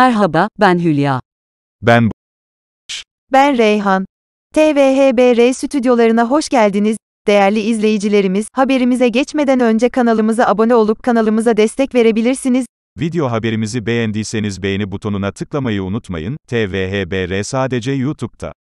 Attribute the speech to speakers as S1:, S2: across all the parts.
S1: Merhaba, ben Hülya. Ben Ben Reyhan. TVHBR stüdyolarına hoş geldiniz. Değerli izleyicilerimiz, haberimize geçmeden önce kanalımıza abone olup kanalımıza destek verebilirsiniz. Video haberimizi beğendiyseniz beğeni butonuna tıklamayı unutmayın. TVHBR sadece YouTube'da.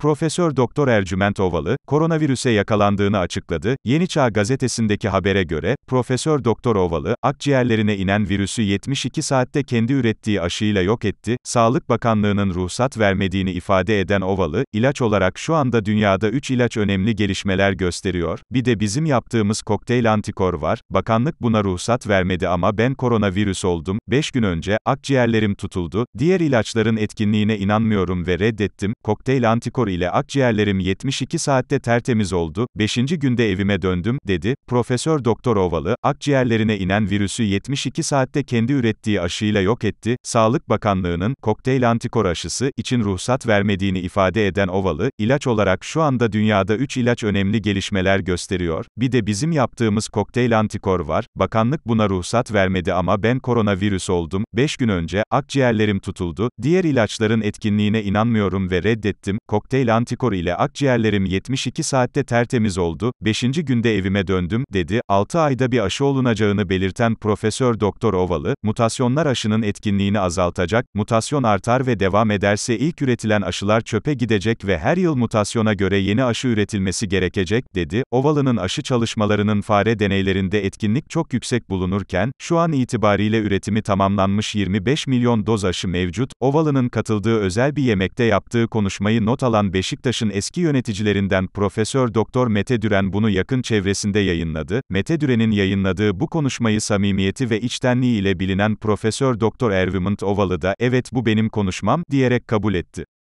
S1: Profesör Doktor Ercüment Ovalı, koronavirüse yakalandığını açıkladı. Yeni Çağ gazetesindeki habere göre, Profesör Doktor Ovalı, akciğerlerine inen virüsü 72 saatte kendi ürettiği aşıyla yok etti. Sağlık Bakanlığı'nın ruhsat vermediğini ifade eden Ovalı, ilaç olarak şu anda dünyada 3 ilaç önemli gelişmeler gösteriyor. Bir de bizim yaptığımız kokteyl antikor var. Bakanlık buna ruhsat vermedi ama ben koronavirüs oldum. 5 gün önce akciğerlerim tutuldu. Diğer ilaçların etkinliğine inanmıyorum ve reddettim kokteyl antikor ile akciğerlerim 72 saatte tertemiz oldu, 5. günde evime döndüm, dedi, Profesör Doktor Ovalı, akciğerlerine inen virüsü 72 saatte kendi ürettiği aşıyla yok etti, Sağlık Bakanlığı'nın, kokteyl antikor aşısı, için ruhsat vermediğini ifade eden Ovalı, ilaç olarak şu anda dünyada 3 ilaç önemli gelişmeler gösteriyor, bir de bizim yaptığımız kokteyl antikor var, bakanlık buna ruhsat vermedi ama ben koronavirüs oldum, 5 gün önce, akciğerlerim tutuldu, diğer ilaçların etkinliğine inanmıyorum ve reddettim, kokteyl antikor ile akciğerlerim 72 saatte tertemiz oldu, 5. günde evime döndüm, dedi, 6 ayda bir aşı olunacağını belirten Profesör Doktor Ovalı, mutasyonlar aşının etkinliğini azaltacak, mutasyon artar ve devam ederse ilk üretilen aşılar çöpe gidecek ve her yıl mutasyona göre yeni aşı üretilmesi gerekecek, dedi, Ovalı'nın aşı çalışmalarının fare deneylerinde etkinlik çok yüksek bulunurken, şu an itibariyle üretimi tamamlanmış 25 milyon doz aşı mevcut, Ovalı'nın katıldığı özel bir yemekte yaptığı konu konuşmayı not alan Beşiktaş'ın eski yöneticilerinden Profesör Doktor Mete Düren bunu yakın çevresinde yayınladı. Mete Düren'in yayınladığı bu konuşmayı samimiyeti ve içtenliği ile bilinen Profesör Doktor Ervimont Ovalı da "Evet bu benim konuşmam." diyerek kabul etti.